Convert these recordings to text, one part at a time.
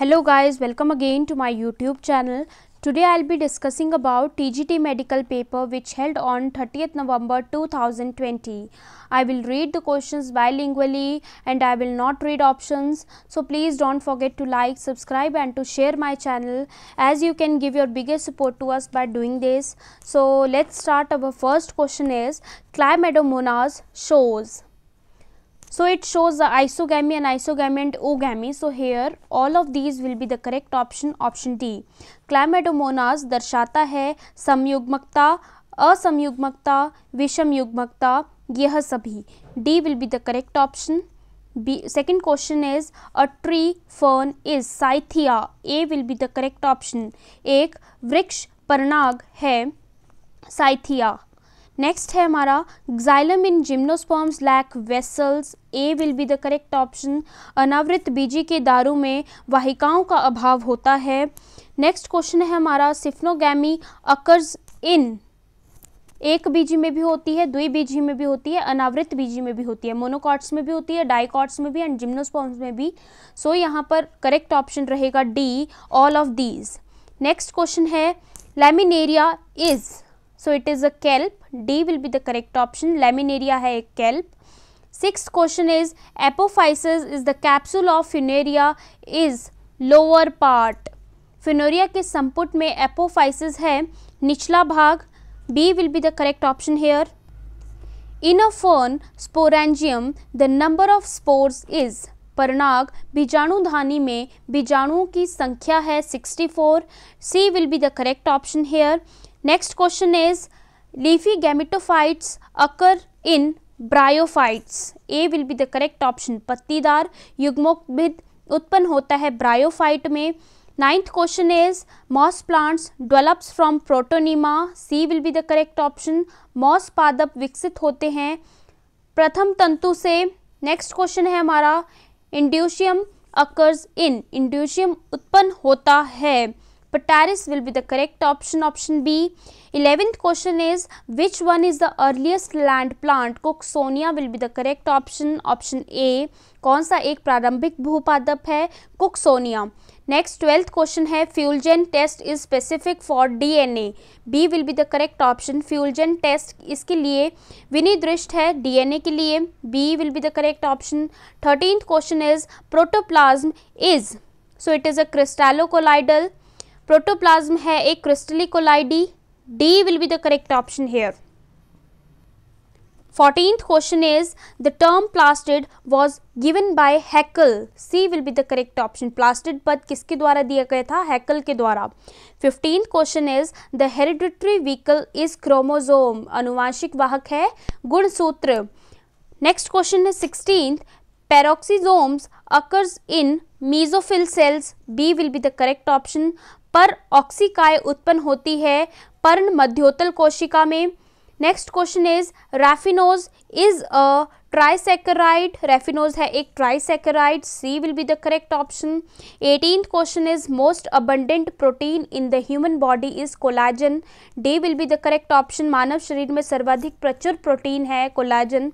Hello guys, welcome again to my YouTube channel. Today I'll be discussing about TGT medical paper which held on 30th November 2020. I will read the questions bilingually and I will not read options. So please don't forget to like, subscribe and to share my channel as you can give your biggest support to us by doing this. So let's start our first question is Chlamydomonas shows. so it shows the isogamy and isogamy and ogamy so here all of these will be the correct option option d chlamydomonas darshata hai samyugmakta asamyugmakta vishamyugmakta yah sabhi d will be the correct option b second question is a tree fern is scythia a will be the correct option ek vriksh parnag hai scythia next है हमारा xylem in gymnosperms lack vessels A will be the correct option अनावृत बीजी के दारू में वाहिकाओं का अभाव होता है नेक्स्ट क्वेश्चन है हमारा सिफ्नोगैमी अकर्ज इन एक बीजी में भी होती है दुई बीजी में भी होती है अनावृत बीजी में भी होती है मोनोकॉट्स में भी होती है डाइकॉट्स में भी एंड जिम्नोस्पॉम्स में भी सो so, यहाँ पर करेक्ट ऑप्शन रहेगा D all of these next question है Laminaria is so it is a kelp D will be the correct option Laminaria है एक kelp six question is apophysis is the capsule of Funaria is lower part Funaria के संपुट में apophysis है निचला भाग B will be the correct option here in a fern sporangium the number of spores is परनाग बीजाणुधानी में बीजाणुओं की संख्या है 64 C will be the correct option here next question is leafy gametophytes occur in bryophytes A will be the correct option पत्तीदार युग्मोभिद उत्पन्न होता है ब्रायोफाइट में ninth question is moss plants develops from protonema C will be the correct option moss पादप विकसित होते हैं प्रथम तंतु से नेक्स्ट क्वेश्चन है हमारा इंड्यूशियम अकर्स इन इंड्यूशियम उत्पन्न होता है Pataris will be the correct option, option B. 11th question is, which one is the earliest land plant? Cooksonia will be the correct option, option A. कौन सा एक प्रारंभिक भूपादप है कुकसोनिया नेक्स्ट ट्वेल्थ क्वेश्चन है Feulgen test is specific for DNA B will be the correct option Feulgen test इसके लिए विनिदृष्ट है डीएनए के लिए B will be the correct option thirteenth question is protoplasm is so it is a crystallocolloidal protoplasm है ए क्रिस्टलिकोलाइडी D will be the correct option here fourteenth question is the term plastid was given by Haeckel C will be the correct option plastid पद किसके द्वारा दिया गया था Haeckel के द्वारा fifteenth question is the hereditary vehicle is chromosome अनुवांशिक वाहक है गुणसूत्र नेक्स्ट क्वेश्चन है sixteenth peroxisomes occurs in mesophyll cells B will be the correct option पर ऑक्सीकाय उत्पन्न होती है पर्ण मध्योतल कोशिका में next question is raffinose is a trisaccharide raffinose है एक trisaccharide C will be the correct option eighteen question is most abundant protein in the human body is collagen D will be the correct option मानव शरीर में सर्वाधिक प्रचुर protein है collagen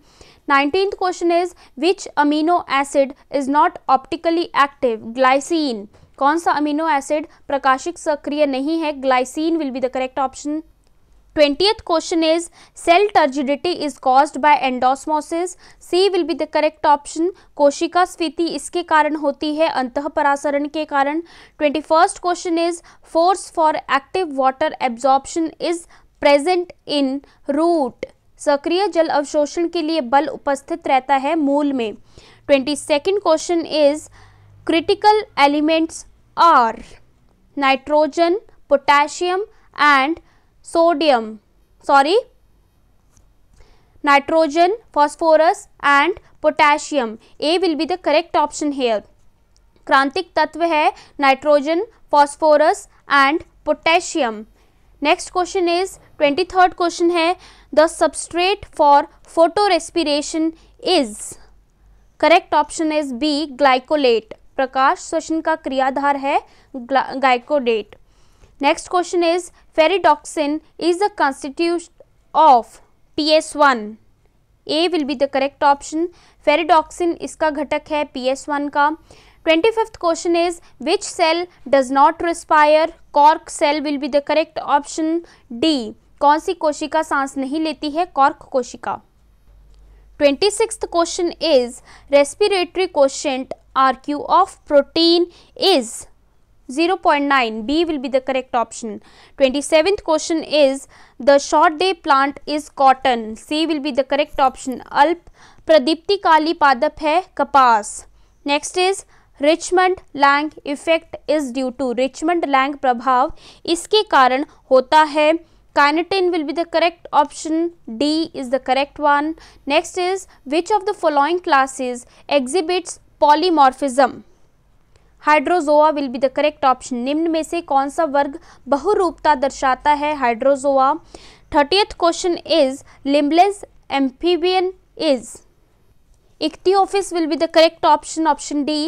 nineteen question is which amino acid is not optically active glycine कौन सा amino acid प्रकाशिक सक्रिय नहीं है glycine will be the correct option twenty question is cell turgidity is cause by endosmosis C will be the correct option कोशिका स्फीति इसके कारण होती है अंत परासरण के कारण twenty first question is force for active water absorption is present in root सक्रिय जल अवशोषण के लिए बल उपस्थित रहता है मूल में twenty second question is critical elements are nitrogen, potassium and sodium sorry nitrogen, phosphorus and potassium. A will be the correct option here. क्रांतिक तत्व है nitrogen phosphorus and potassium next question is twenty third question है the substrate for photorespiration is correct option is B glycolate प्रकाश श्वसन का क्रियाधार है गाइकोडेट next question is ferredoxin is the constituent of P S one A will be the correct option ferredoxin इसका घटक है पी एस वन का twenty fifth question is which cell does not respire cork cell will be the correct option D कौन सी कोशिका सांस नहीं लेती है कॉर्क कोशिका twenty six question is respiratory question R Q of protein is 0.9 B will be the correct option. 27th question is the short day plant is cotton C will be the correct option. Alp Pradipti Kali Padap hai kapas. Next is Richmond Lang effect is due to Richmond Lang Prabhav. Iske karan hota hai. Carnitine will be the correct option. D is the correct one. Next is which of the following classes exhibits polymorphism Hydrozoa will be the correct option निम्न में से कौन सा वर्ग बहुरूपता दर्शाता है Hydrozoa thirtieth question is limbless amphibian is Ichthyophis will be the correct option option D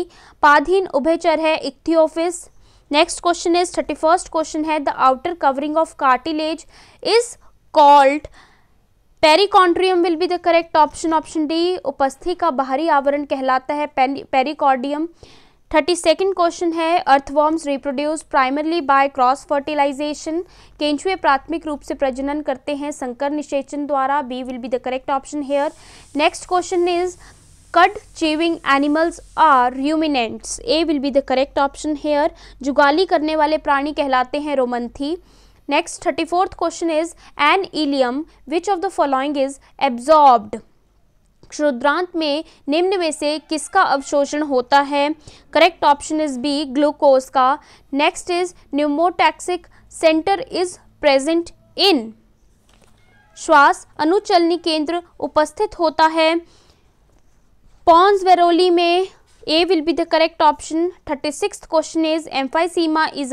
पाधीन उभयचर है Ichthyophis next question is thirty first question है the outer covering of cartilage is called perichondrium will be the correct option option D उपस्थि का बाहरी आवरण कहलाता है पेरिकॉर्डियम थर्टी सेकेंड क्वेश्चन है earthworms reproduce primarily by cross fertilization केंचुए प्राथमिक रूप से प्रजनन करते हैं संकर निषेचन द्वारा B will be the correct option here next question is cud chewing animals are ruminants A will be the correct option here जुगाली करने वाले प्राणी कहलाते हैं रोमंथी thirty fourth question is in ileum which of the following is absorbed क्षुद्रांत में निम्न में से किसका अवशोषण होता है correct option is B glucose का next is pneumotaxic centre is present in श्वास अनुचलनी केंद्र उपस्थित होता है पॉन्स वेरोली में A will be the correct option thirty six question is emphysema is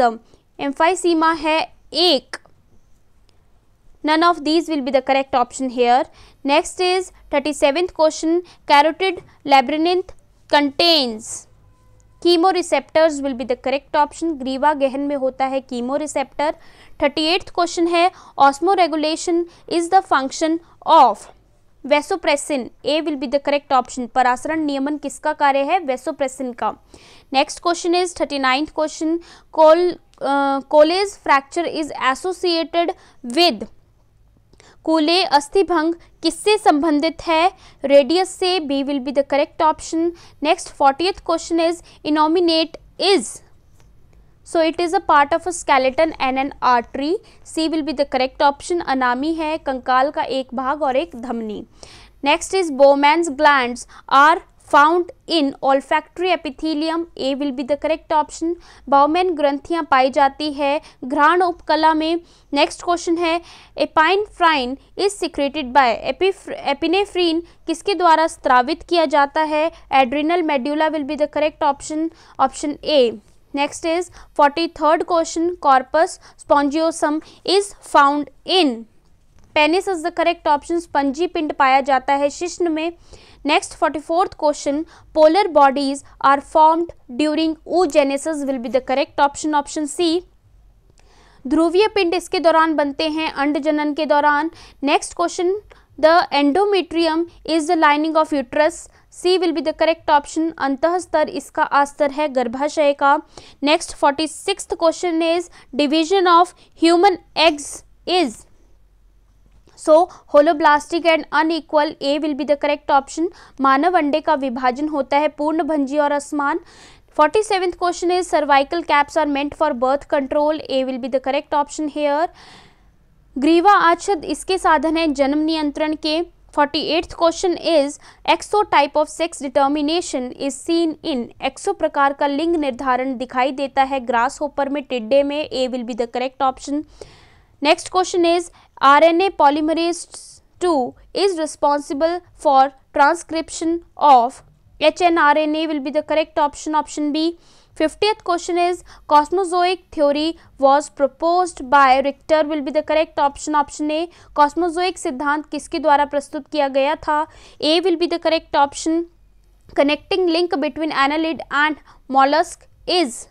emphysema है एक none of these will be the correct option here next is thirty seventh question carotid labyrinth contains chemo chemoreceptors will be the correct option ग्रीवा गहन में होता है chemoreceptor thirty eighth question है osmoregulation is the function of vasopressin A will be the correct option परासरण नियमन किसका कार्य है वेसोप्रेसिन का next question is thirty ninth question col Colles fracture is associated with Colles अस्थिभंग किससे संबंधित है रेडियस से B will be the correct option next fortieth question is innominate is so it is a part of a skeleton an an artery C will be the correct option अनामी है कंकाल का एक भाग और एक धमनी next is Bowman's gland are found in olfactory epithelium A will be the correct option Bowman ग्रंथियाँ पाई जाती है घ्राण उपकला में नेक्स्ट क्वेश्चन है epinephrine is secreted by epinephrine किसके द्वारा स्त्रावित किया जाता है adrenal medulla will be the correct option option A next is forty third question corpus spongiosum is found in penis is the correct option स्पंजी पिंड पाया जाता है शिश्न में next forty fourth question polar bodies are formed during oogenesis will be the correct option option C ध्रुवीय पिंड इसके दौरान बनते हैं अंड जनन के दौरान next question the endometrium is the lining of uterus C will be the correct option अंत स्तर इसका आस्तर है गर्भाशय का next forty six question is division of human eggs is so holoblastic and unequal A will be the correct option मानव अंडे का विभाजन होता है पूर्ण भंजी और असमान forty seventh question is cervical caps are meant for birth control A will be the correct option here ग्रीवा आच्छद इसके साधन है जन्म नियंत्रण के 48th question is XO type of sex determination is seen in XO प्रकार का लिंग निर्धारण दिखाई देता है ग्रास होपर में टिड्डे में A will be the correct option next question is R N A polymerase two is responsible for transcription of H N R N A will be the correct option option B 50th question is Cosmozoic theory was proposed by Richter will be the correct option. Option A. Cosmozoic siddhant kiske dwara prastut kiya gaya tha A will be the correct option. Connecting link between annelid and mollusk is.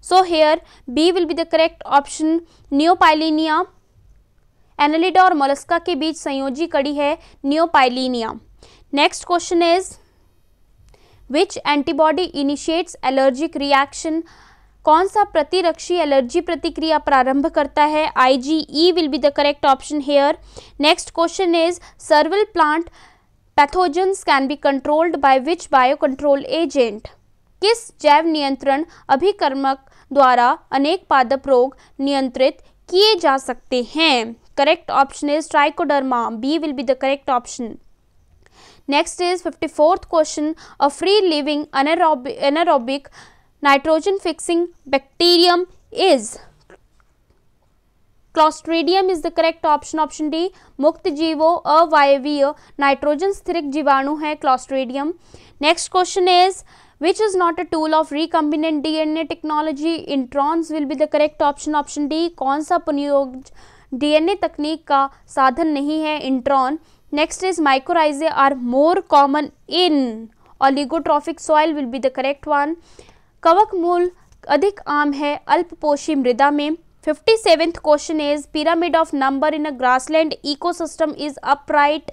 So here B will be the correct option. Neopylinia. annelid aur mollusca ke beech sanyoji kadi hai न्योपाइलिनिया next question is which antibody initiates allergic reaction कौन सा प्रतिरक्षी allergy प्रतिक्रिया प्रारंभ करता है I G E will be the correct option here next question is several plant pathogens can be controlled by which bio control agent किस जैव नियंत्रण अभिकर्मक द्वारा अनेक पादप रोग नियंत्रित किए जा सकते हैं correct option is trichoderma B will be the correct option next is fifty fourth question a free living anaerobic nitrogen fixing bacterium is clostridium is the correct option option D मुक्त जीवो अवायवीय नाइट्रोजन स्थिरिक जीवाणु है clostridium next question is which is not a tool of recombinant DNA technology introns will be the correct option option D कौन सा पुनियोग DNA तकनीक का साधन नहीं है intron next is mycorrhizae are more common in oligotrophic soil will be the correct one कवक मूल अधिक आम है अल्प पोषी मृदा में fifty seventh question is pyramid of number in a grassland ecosystem is upright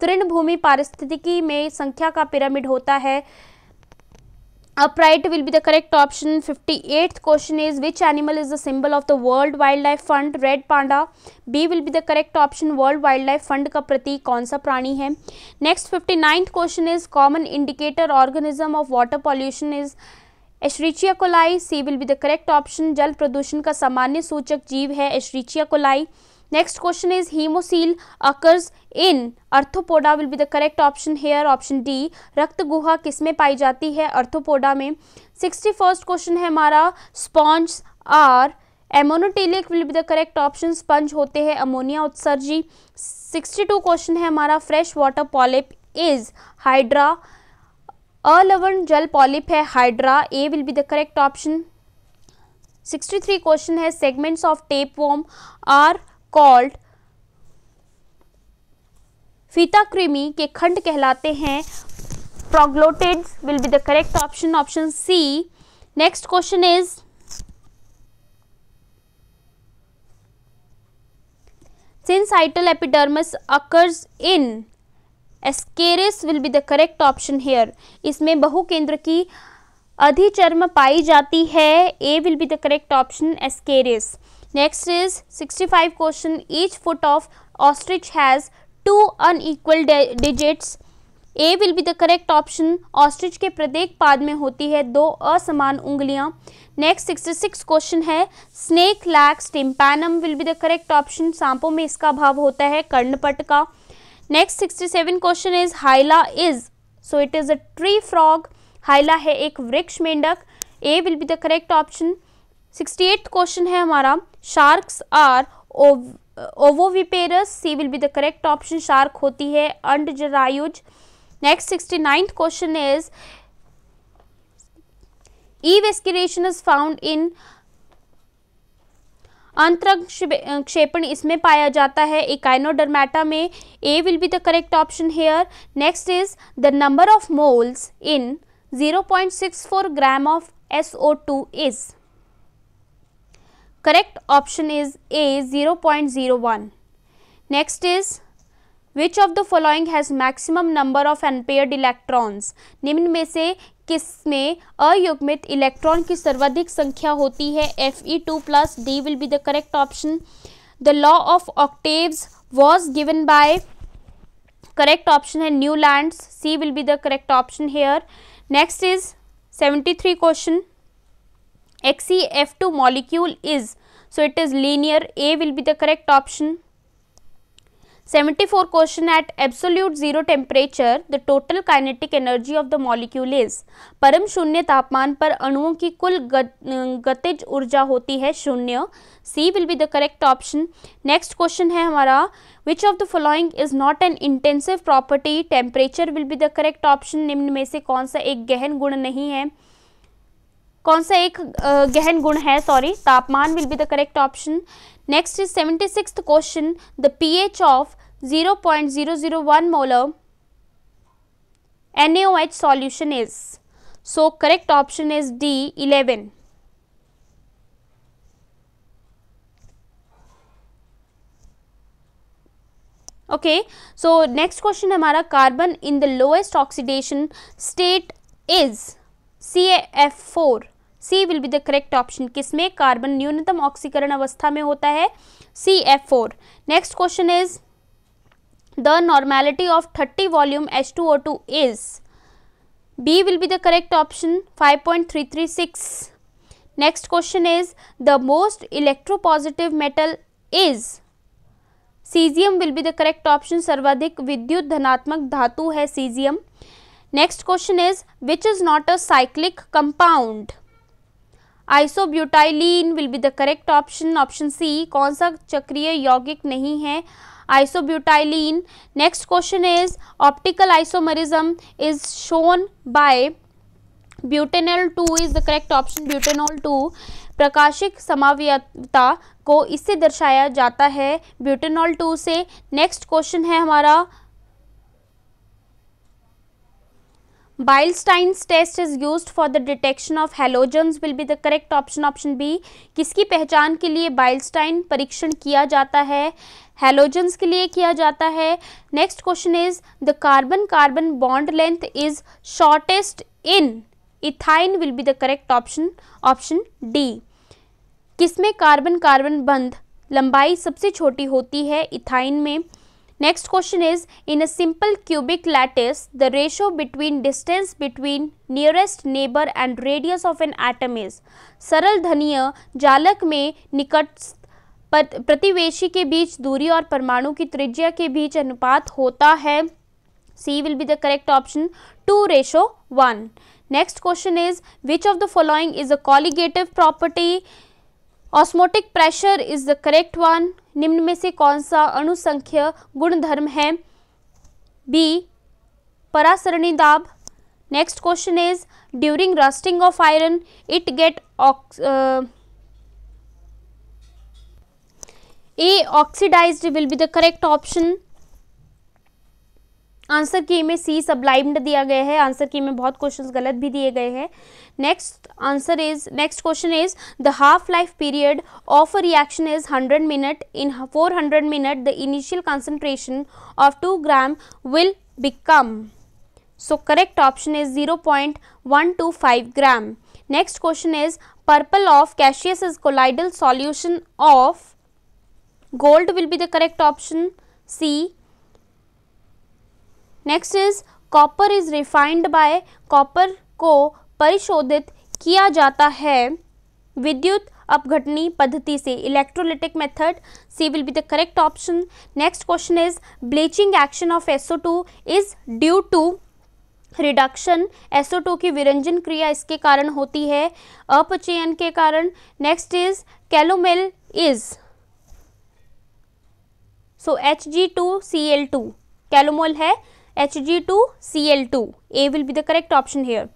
तृणभूमि पारिस्थितिकी में संख्या का पिरामिड होता है upright will be the correct option 58th question is which animal is the symbol of the world wildlife fund red panda b will be the correct option world wildlife fund ka prateek kaun sa prani hai next 59th question is common indicator organism of water pollution is escherichia coli C will be the correct option जल प्रदूषण का सामान्य सूचक जीव है escherichia coli Next question is hemocele occurs in arthropoda will be the correct option here option D रक्त गुहा किसमें पाई जाती है अर्थोपोडा में सिक्सटी फर्स्ट क्वेश्चन है हमारा sponge are ammonotelic will be the correct option sponge होते हैं अमोनिया उत्सर्जी सिक्सटी टू क्वेश्चन है हमारा fresh water polyp is hydra अलवण जल पॉलिप है hydra A will be the correct option sixty three question है segments of tape worm are called फीता कृमि के खंड कहलाते हैं proglottids will be the correct option option C next question is syncytial epidermis occurs in Ascaris will be the correct option here इसमें बहुकेंद्र की अधिचर्म पाई जाती है A will be the correct option ascaris next is 65 question. Each foot of ostrich has two unequal digits A will be the correct option ostrich के प्रत्येक पाद में होती है दो असमान उंगलियां नेक्स्ट 66 क्वेश्चन है snake lacks tympanum will be the correct option सांपों में इसका भाव होता है कर्णपट का next 67 question is hyla is so it is a tree frog hyla है एक वृक्ष मेंढक A will be the correct option sixty eight question है हमारा sharks are ovoviviparous C will be the correct option shark होती है अंड जरायुज next sixty ninth question is E excretion is found in अंतरक्षेपण इसमें पाया जाता है इकाइनोडर्मेटा में A will be the correct option here next is the number of moles in 0.64 gram of S O two is correct option is A 0.01. Next is which of the following has maximum number of unpaired electrons निम्न में से किस में अयुग्मित electron की सर्वाधिक संख्या होती है F E two plus D will be the correct option the law of octaves was given by correct option है Newland C will be the correct option here next is seventy three question XeF2 molecule is. So, it is linear. A will be the correct option. 74 question at absolute zero temperature the total kinetic energy of the molecule is param shunya tapman par anuon ki kul gatij urja hoti hai shunya C will be the correct option next question hai hamara which of the following is not an intensive property temperature will be the correct option nimn mein se kaun sa ek gahan gun nahi hai कौन सा एक गहन गुण है sorry तापमान will be the correct option next is seventy six question the P H of zero point zero zero one molar N H solution is so correct option is D eleven okay so next question हमारा carbon in the lowest oxidation state is C F four C will be the correct option किसमें carbon न्यूनतम ऑक्सीकरण अवस्था में होता है C F four next question is the normality of thirty volume H two O two is B will be the correct option five point three three six next question is the most electropositive metal is caesium will be the correct option सर्वाधिक विद्युत धनात्मक धातु है caesium next question is which is not a cyclic compound isobutylene will be the correct option option C कौन सा चक्रीय यौगिक नहीं है isobutylene next question is optical isomerism is shown by butanal two is the correct option butanol two प्रकाशिक समावयता को इससे दर्शाया जाता है ब्यूटेनॉल टू से नेक्स्ट क्वेश्चन है हमारा Beilstein's test is use for the detection of halogens will be the correct option option B किसकी पहचान के लिए बाइलस्टाइन परीक्षण किया जाता है हेलोजन्स के लिए किया जाता है next question is the carbon carbon bond length is shortest in ethyne will be the correct option option D किसमें कार्बन कार्बन बंध लंबाई सबसे छोटी होती है इथाइन में Next question is, in a simple cubic lattice, the ratio between distance between nearest neighbour and radius of an atom is सरल धनीय जालक में निकट प्रतिवेशी के बीच दूरी और परमाणु की त्रिज्या के बीच अनुपात होता है C will be the correct option two ratio one next question is which of the following is a colligative property osmotic pressure is the correct one निम्न में से कौन सा अणुसंख्य गुणधर्म है बी परासरणी दाब next question is during rusting of iron it gets ox a oxidized will be the correct option answer key में सी सबलाइम्ड दिया गया है आंसर की में बहुत क्वेश्चंस गलत भी दिए गए हैं next answer is next question is the half life period of a reaction is 100 minute in 400 minute the initial concentration of two gram will become so correct option is 0.125 gram next question is purple of cassius is colloidal solution of gold will be the correct option C next is copper is refined by copper को परिशोधित किया जाता है विद्युत अपघटनी पद्धति से electrolytic method C will be the correct option next question is bleaching action of S O two is due to reduction S O की विरंजन क्रिया इसके कारण होती है अपचयन के कारण next is calomel is so H G two C L two calomel है HG2Cl2. A will be the correct option here.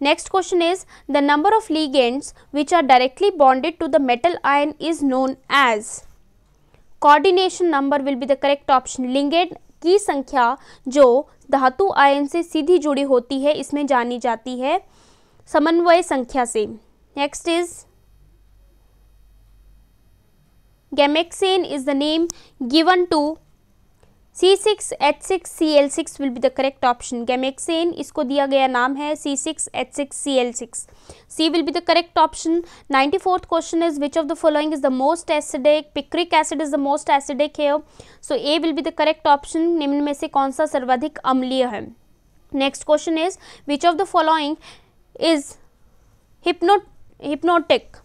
Next question is the number of ligands which are directly bonded to the metal ion is known as coordination number will be the correct option. Ligand की संख्या जो धातु ion से सीधी जुड़ी होती है इसमें जानी जाती है समन्वय संख्या से next is gammexane is the name given to C C six six H L six will be the correct option gammexane इसको दिया गया नाम है C C six six H L six C will be the correct option fourth question is which of the following is the most acidic picric acid is the most acidic है so A will be the correct option निम्न में से कौन सा सर्वाधिक अम्लीय है next question is which of the following is hypno hypnotic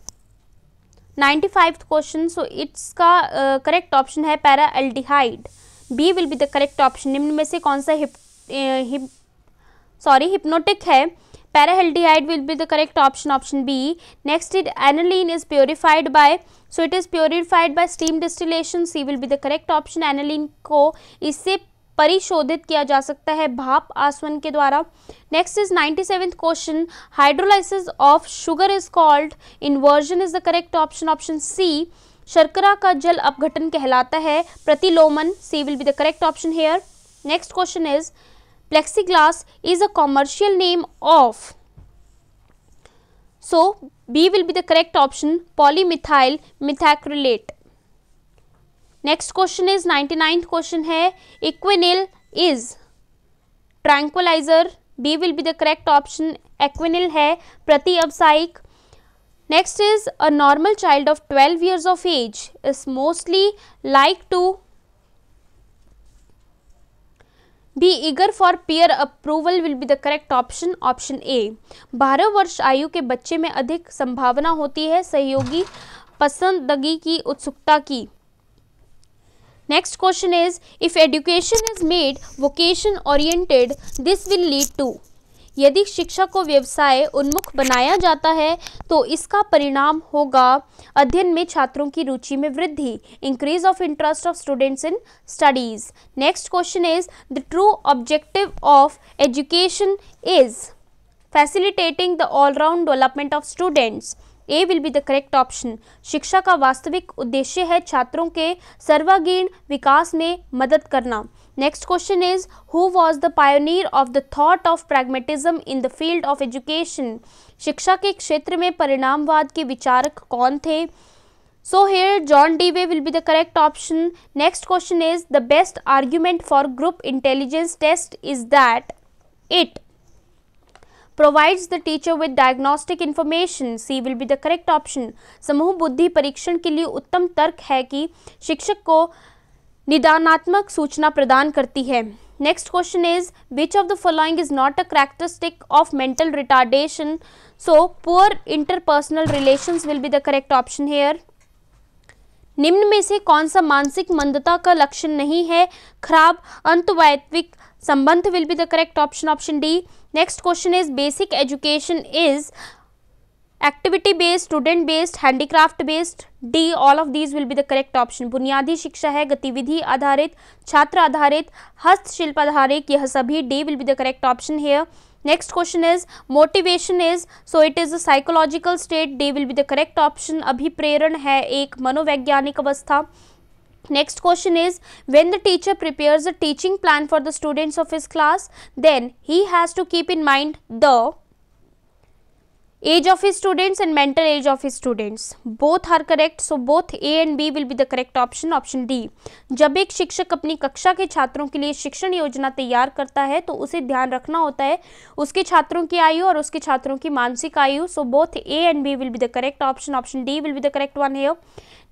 ninety five question so it's का करेक्ट uh, ऑप्शन है paraldehyde B will be the correct option निम्न में से कौन सा हिप हिप सॉरी हिप्नोटिक है paraldehyde will be the correct option option B next is aniline is purified by so it is purified by steam distillation C will be the correct option aniline को इससे परिशोधित किया जा सकता है भाप आसवन के द्वारा next is ninety seventh question hydrolysis of sugar is called inversion is the correct option option C शर्करा का जल अपघटन कहलाता है प्रतिलोमन C will be the correct option here next question is plexiglass is a commercial name of so B will be the correct option polymethyl methacrylate next question is ninety question है equanil is tranquilizer B will be the correct option equanil है प्रति अवसायिक Next is a normal child of 12 years of age is mostly like to be eager for peer approval will be the correct option option A बारह वर्ष आयु के बच्चे में अधिक संभावना होती है सहयोगी पसंदगी की उत्सुकता की next question is if education is made vocation oriented this will lead to यदि शिक्षा को व्यवसाय उन्मुख बनाया जाता है तो इसका परिणाम होगा अध्ययन में छात्रों की रुचि में वृद्धि increase of interest of students in studies next question is the true objective of education is facilitating the all round development of students A will be the correct option शिक्षा का वास्तविक उद्देश्य है छात्रों के सर्वागीण विकास में मदद करना next question is who was the pioneer of the thought of pragmatism in the field of education शिक्षा के क्षेत्र में परिणामवाद के विचारक कौन थे so here John Dewey will be the correct option next question is the best argument for group intelligence test is that it provides the teacher with diagnostic information C will be the correct option समूह बुद्धि परीक्षण के लिए उत्तम तर्क है कि शिक्षक को निदानात्मक सूचना प्रदान करती है next question is which of the following is not a characteristic of mental retardation so poor interpersonal relation will be the correct option here निम्न में से कौन सा मानसिक मंदता का लक्षण नहीं है खराब अंतवैत्विक संबंध will be the correct option option D next question is basic education is activity based student based handicraft based D all of these will be the correct option बुनियादी शिक्षा है गतिविधि आधारित छात्र आधारित हस्तशिल्प आधारित यह सभी D will be the correct option है next question is motivation is so it is a psychological state D will be the correct option अभिप्रेरण है एक मनोवैज्ञानिक अवस्था next question is when the teacher prepares a teaching plan for the students of his class then he has to keep in mind the age of students and mental age of students both are correct so both a and b will be the correct option option d जब एक शिक्षक अपनी कक्षा के छात्रों के लिए शिक्षण योजना तैयार करता है तो उसे ध्यान रखना होता है उसके छात्रों की आयु और उसके छात्रों की मानसिक आयु so both a and b will be the correct option option d will be the correct one here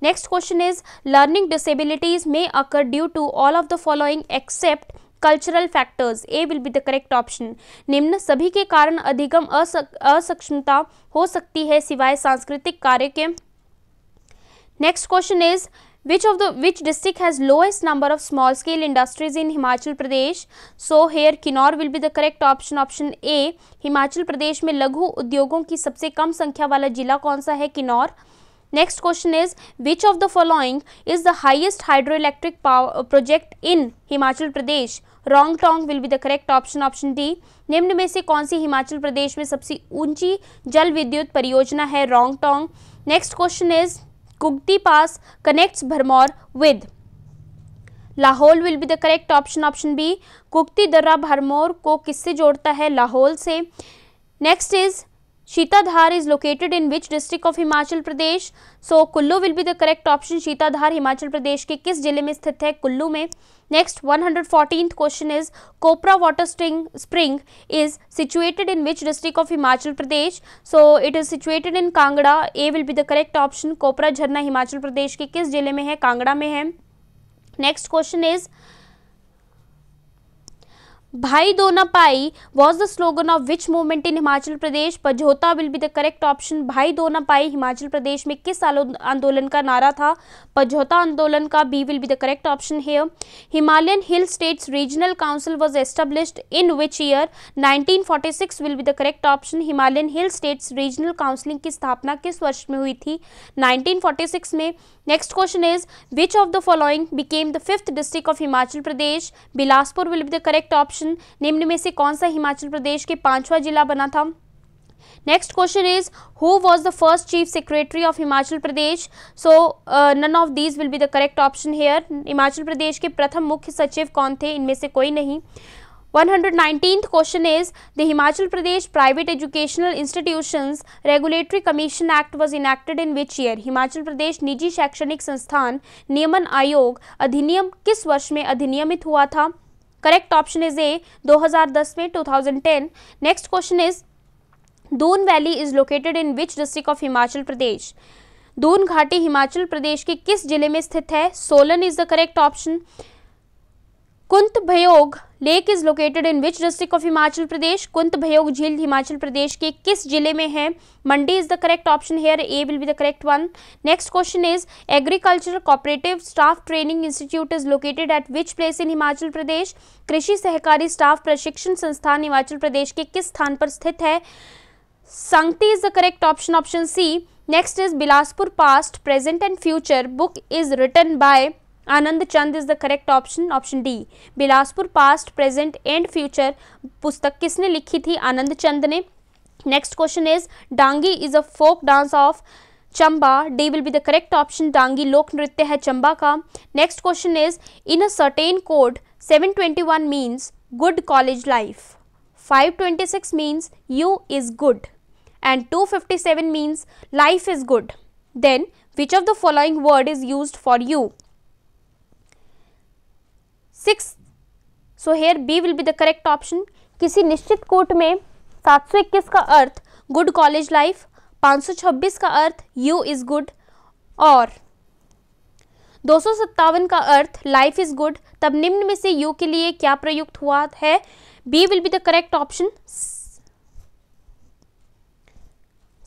next question is learning disabilities may occur due to all of the following except cultural factors A will be the correct option निम्न सभी के कारण अधिगम असक्षमता हो सकती है सिवाय सांस्कृतिक कार्य के next question is which of the which district has lowest number of small scale industries in Himachal Pradesh so here Kinnaur will be the correct option option A Himachal Pradesh में लघु उद्योगों की सबसे कम संख्या वाला जिला कौन सा है Kinnaur question is which of the following is the highest hydro electric power project in Himachal Pradesh Rong Tong will be the correct option option D निम्न में से कौन सी हिमाचल प्रदेश में सबसे ऊंची जल विद्युत परियोजना है Rong Tong next question is Kugti pass connects Bharmour with Lahaul will be the correct option option B Kugti दर्रा भरमौर को किससे जोड़ता है लाहौल से next is Sheetadhar is located in which district of Himachal Pradesh? So Kullu will be the correct option. Sheetadhar Himachal Pradesh के किस जिले में स्थित है कुल्लू में Next 114th question is Kopra water spring spring is situated in which district of Himachal Pradesh? So it is situated in Kangra. A will be the correct option. Kopra झरना हिमाचल प्रदेश के किस जिले में है कांगड़ा में है Next question is भाई दोना पाई was the slogan of which movement in Himachal Pradesh Pajhota will be the correct option भाई Dona पाई हिमाचल प्रदेश में किस आंदोलन का नारा था पझोता आंदोलन का B will be the correct option here Himalayan hill states regional council was established in which year 1946 will be the correct option Himalayan hill states regional counselling की स्थापना किस वर्ष में हुई थी नाइनटीन में next question is which of the following became the fifth district of Himachal Pradesh Bilaspur will be the correct option option निम्न में से कौन सा हिमाचल प्रदेश के पांचवा जिला बना था next question is who was the first chief secretary of Himachal Pradesh so none of these will be the correct option here Himachal Pradesh के प्रथम मुख्य सचिव कौन थे इनमें से कोई नहीं 119th question is the Himachal Pradesh Private Educational Institutions Regulatory Commission Act was enacted in which year Himachal प्रदेश निजी शैक्षणिक संस्थान नियमन आयोग अधिनियम किस वर्ष में अधिनियमित हुआ था करेक्ट ऑप्शन इज ए 2010 में 2010 next question is Doon valley is located in which district of Himachal Pradesh Doon घाटी हिमाचल प्रदेश के किस जिले में स्थित है Solan is the correct option Kunt Bhyog lake is located in which district of Himachal Pradesh Kunt Bhyog झील हिमाचल प्रदेश के किस जिले में है Mandi is the correct option here A will be the correct one next question is agriculture cooperative staff training institute is located at which place in Himachal Pradesh कृषि सहकारी staff प्रशिक्षण संस्थान हिमाचल प्रदेश के किस स्थान पर स्थित है Sangti is the correct option option C next is Bilaspur past present and future book is written by Anand Chand is the correct option. Option D. Bilaspur past, present and future. Pustak kisne likhi thi Anand Chand ne? Next question is Dangi is a folk dance of Chamba. D will be the correct option. Dangi lok nritya hai Chamba ka. Next question is in a certain code 721 means good college life. 526 means you is good. And 257 means life is good. Then which of the following word is used for you? Six so here B will be the correct option किसी निश्चित coat में 721 का अर्थ good college life 526 का earth you is good और दो का अर्थ life is good तब निम्न में से यू के लिए क्या प्रयुक्त हुआ है B will be the correct option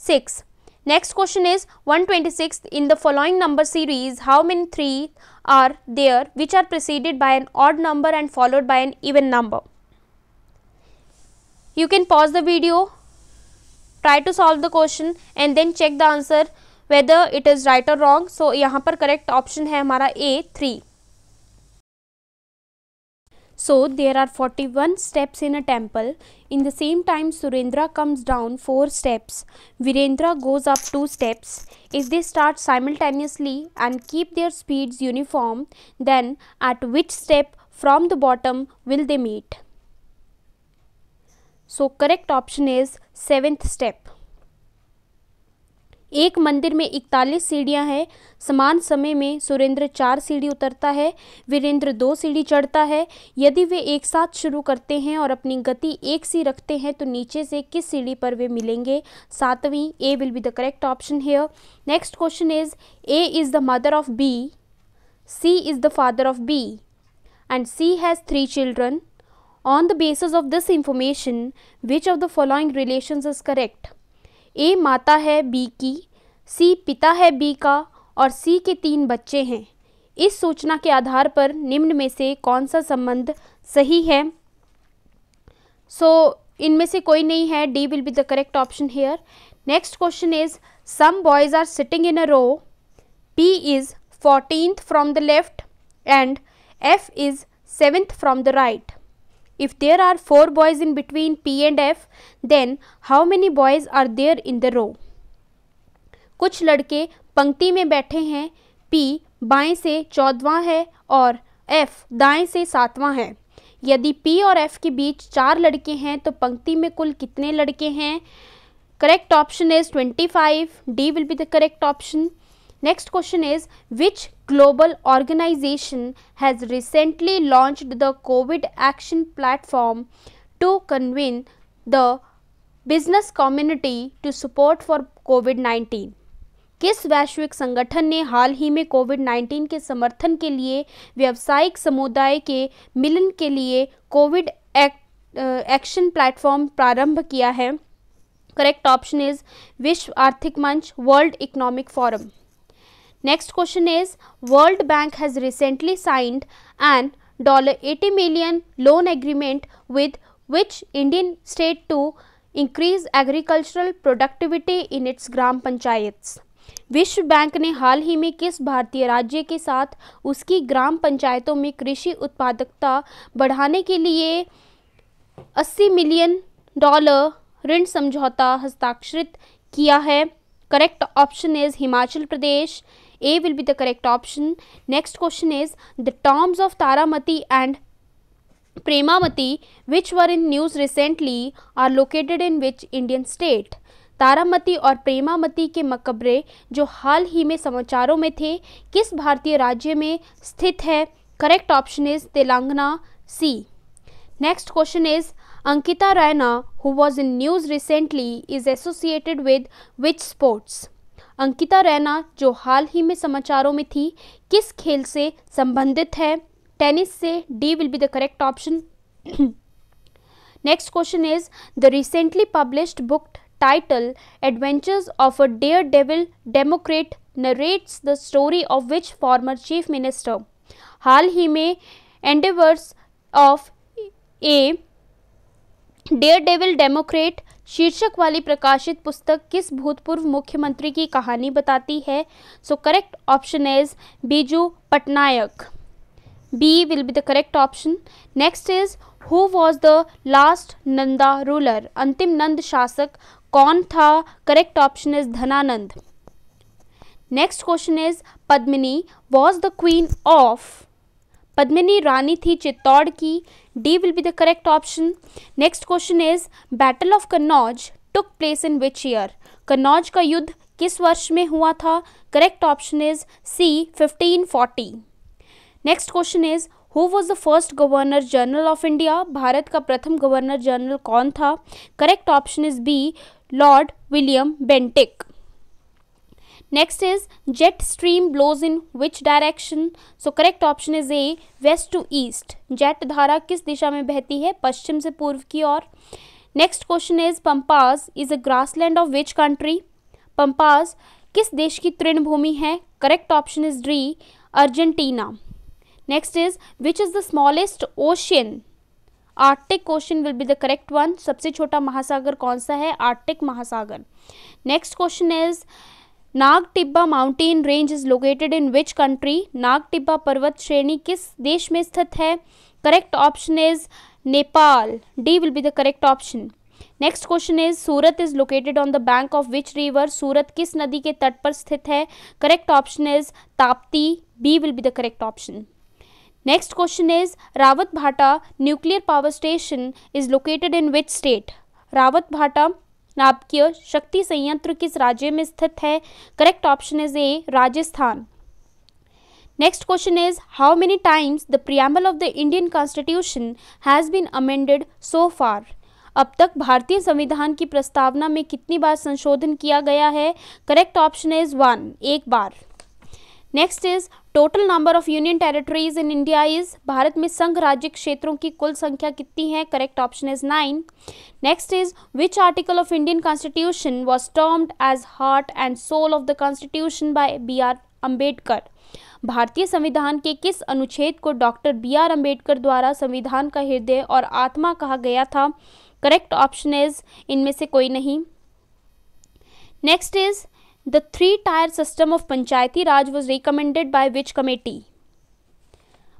six Next question is 126th in the following number series how many 3 are there which are preceded by an odd number and followed by an even number. You can pause the video, try to solve the question and then check the answer whether it is right or wrong. So, यहाँ पर correct option है हमारा A 3. So there are 41 steps in a temple. In the same time Surendra comes down 4 steps. Virendra goes up 2 steps. If they start simultaneously and keep their speeds uniform then at which step from the bottom will they meet? So correct option is 7th step. एक मंदिर में इकतालीस सीढ़ियां हैं समान समय में सुरेंद्र चार सीढ़ी उतरता है वीरेंद्र दो सीढ़ी चढ़ता है यदि वे एक साथ शुरू करते हैं और अपनी गति एक सी रखते हैं तो नीचे से किस सीढ़ी पर वे मिलेंगे सातवीं A will be the correct option here next question is A is the mother of B C is the father of B and C has three children on the basis of this information which of the following relation is correct A माता है B की सी पिता है B का और सी के तीन बच्चे हैं इस सूचना के आधार पर निम्न में से कौन सा संबंध सही है सो so, इनमें से कोई नहीं है D will be the correct option here next question is some boys are sitting in a row P is fourteen from the left and F is seventh from the right If there are four boys in between P and F, then how many boys are there in the row? kuch ladke pankti mein baithe hain P baaye se चौदवां hai aur F daaye se सातवां hai यदि P और F के बीच चार लड़के हैं तो पंक्ति में कुल कितने लड़के हैं correct option is 25 D will be the correct option next question is which global organization has recently launched the COVID action platform to convene the business community to support for COVID 19 किस वैश्विक संगठन ने हाल ही में Covid 19 के समर्थन के लिए व्यावसायिक समुदाय के मिलन के लिए कोविड एक्शन प्लेटफॉर्म प्रारंभ किया है करेक्ट ऑप्शन इज विश्व आर्थिक मंच World Economic Forum Next question is World Bank has recently signed an $80 million loan agreement with which Indian state to increase agricultural productivity in its ग्राम पंचायत्स विश्व bank ने हाल ही में किस भारतीय राज्य के साथ उसकी ग्राम पंचायतों में कृषि उत्पादकता बढ़ाने के लिए 80 मिलियन डॉलर ऋण समझौता हस्ताक्षरित किया है correct option is Himachal Pradesh A will be the correct option. Next question is the tombs of Taramati and Premamati which were in news recently are located in which Indian state? Taramati और प्रेमामती के मकबरे जो हाल ही में समाचारों में थे किस भारतीय राज्य में स्थित है correct option is Telangana C next question is Ankita Raina who was in news recently is associated with which sports Ankita Raina जो हाल ही में समाचारों में थी किस खेल से संबंधित है टेनिस से D will be the correct option next question is the recently published book title adventures of a daredevil democrat narrates the story of which former chief minister हाल ही में endeavours of a daredevil democrat शीर्षक वाली प्रकाशित पुस्तक किस भूतपूर्व मुख्यमंत्री की कहानी बताती है so correct option is Biju Patnaik B will be the correct option next is who was the last Nanda ruler अंतिम नंद शासक कौन था correct option is Dhanananda next question is Padmini was the queen of Padmini रानी थी चित्तौड़ की D will be the correct option next question is battle of Kannauj took place in which year Kannauj का युद्ध किस वर्ष में हुआ था correct option is C 1540 next question is who was the first governor general of India Bharat का प्रथम governor general कौन था correct option is B Lord William Bentinck next is jet stream blows in which direction so correct option is A west to east jet धारा किस दिशा में बहती है पश्चिम से पूर्व की ओर next question is pampas is a grassland of which country pampas किस देश की तृणभूमि है correct option is D Argentina next is which is the smallest ocean Arctic question will be the correct one सबसे छोटा महासागर कौन सा है आर्टिक महासागर next question is Nag Tibba mountain range is located in which country Nag Tibba पर्वत श्रेणी किस देश में स्थित है correct option is Nepal D will be the correct option next question is Surat is located on the bank of which river Surat किस नदी के तट पर स्थित है correct option is Tapti B will be the correct option next question is Rawat Bhata nuclear power station is located in which state Rawat Bhata नाभिकीय शक्ति संयंत्र किस राज्य में स्थित है correct option is A Rajasthan next question is how many times the preamble of the Indian constitution has been amended so far अब तक भारतीय संविधान की प्रस्तावना में कितनी बार संशोधन किया गया है करेक्ट ऑप्शन इज वन एक बार next is total number of union territories in India is Bharat में संघ राज्य क्षेत्रों की कुल संख्या कितनी है correct option is nine next is which article of Indian constitution was termed as heart and soul of the constitution by B R Ambedkar भारतीय संविधान के किस अनुच्छेद को डॉक्टर बी आर अम्बेडकर द्वारा संविधान का हृदय और आत्मा कहा गया था करेक्ट ऑप्शन इज इनमें से कोई नहीं next is The three-tier system of Panchayati Raj was recommended by which committee?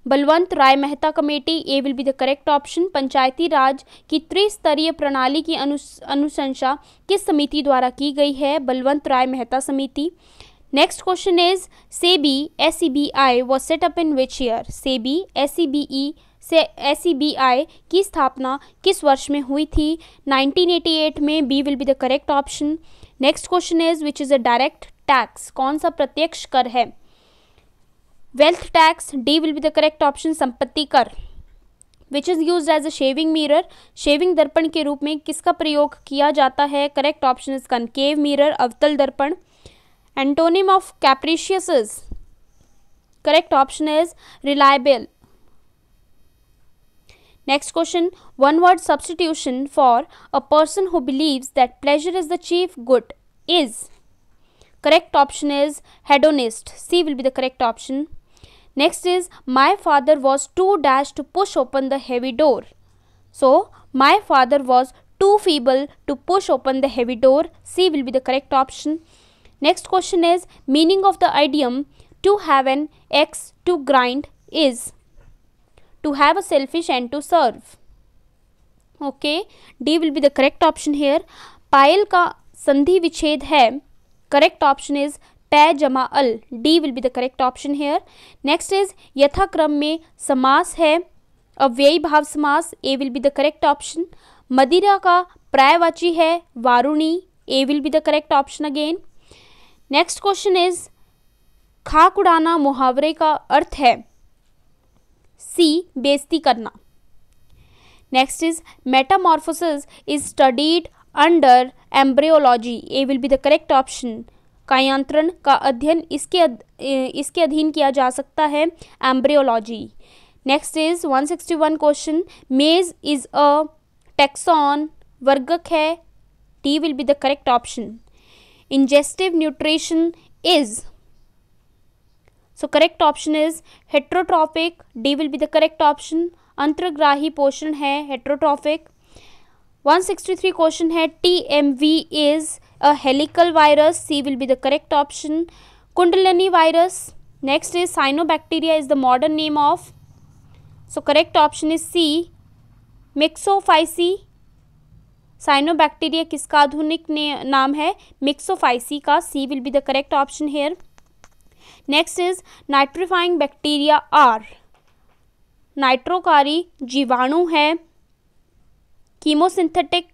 Balwant Rai Mehta committee A will be the correct option Panchayati Raj की त्रिस्तरीय प्रणाली की अनुशंसा किस समिति द्वारा की गई है बलवंत राय मेहता समिति next question is SEBI S C B I was set up in which year SEBI S C B E से एस सी बी आई की स्थापना किस वर्ष में हुई थी 1988 में B will be the correct option next question is which is a direct tax कौन सा प्रत्यक्ष कर है wealth tax D will be the correct option संपत्ति कर which is use as a shaving mirror shaving दर्पण के रूप में किसका प्रयोग किया जाता है correct option is concave mirror अवतल दर्पण antonym of capricious correct option is reliable Next question One word substitution for a person who believes that pleasure is the chief good is. Correct option is hedonist. C will be the correct option. Next is My father was too dashed to push open the heavy door. So, my father was too feeble to push open the heavy door. C will be the correct option. Next question is Meaning of the idiom to have an x to grind is. To have a selfish and to serve okay D will be the correct option here पायल का संधि विच्छेद है correct option is पै जमा अल D will be the correct option here next is यथाक्रम में समास है अव्ययी भाव समास A will be the correct option मदिरा का प्रायवाची है वारुणी A will be the correct option again next question is खाक उड़ाना मुहावरे का अर्थ है सी बेजती करना next is metamorphosis is studied under embryology A will be the correct option कायांत्रण का अध्ययन इसके अध, इसके अधीन किया जा सकता है embryology next is 161 question maize is a taxon वर्गक है D will be the correct option ingestive nutrition is so correct option is heterotrophic. D will be the correct option अंतर्ग्राही पोषण है हेट्रोट्रॉफिक 163 क्वेश्चन है T M V is a helical virus C will be the correct option कुंडलनी virus next is cyanobacteria is the modern name of so correct option is C Myxophyceae cyanobacteria किसका आधुनिक नाम है Myxophyceae का C will be the correct option here next is nitrifying bacteria are नाइट्रोकारी जीवाणु है chemosynthetic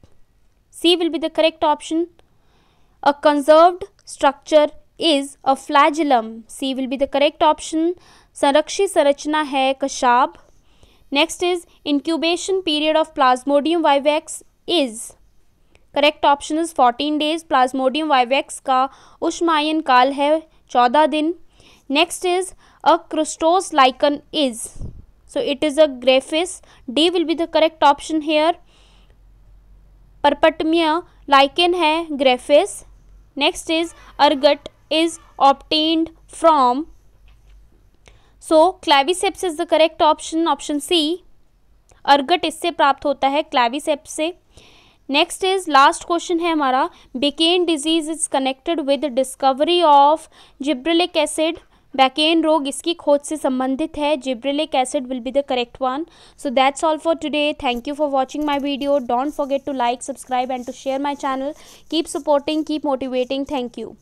C will be the correct option a conserved structure is a flagellum C will be the correct option संरक्षित संरचना है कशाब next is incubation period of plasmodium vivax is correct option is 14 days plasmodium vivax का उष्मायन काल है चौदह दिन next is a crustose lichen is so it is a graphis D will be the correct option here परपटमिया lichen है graphis next is ergot is obtained from so claviceps is the correct option option C ergot इससे प्राप्त होता है क्लैविसेप्स से next is last question है हमारा bakanae disease is connected with discovery of gibberellic acid bakanae रोग इसकी खोज से संबंधित है gibberellic acid will be the correct one so that's all for today thank you for watching my video don't forget to like subscribe and to share my channel keep supporting keep motivating thank you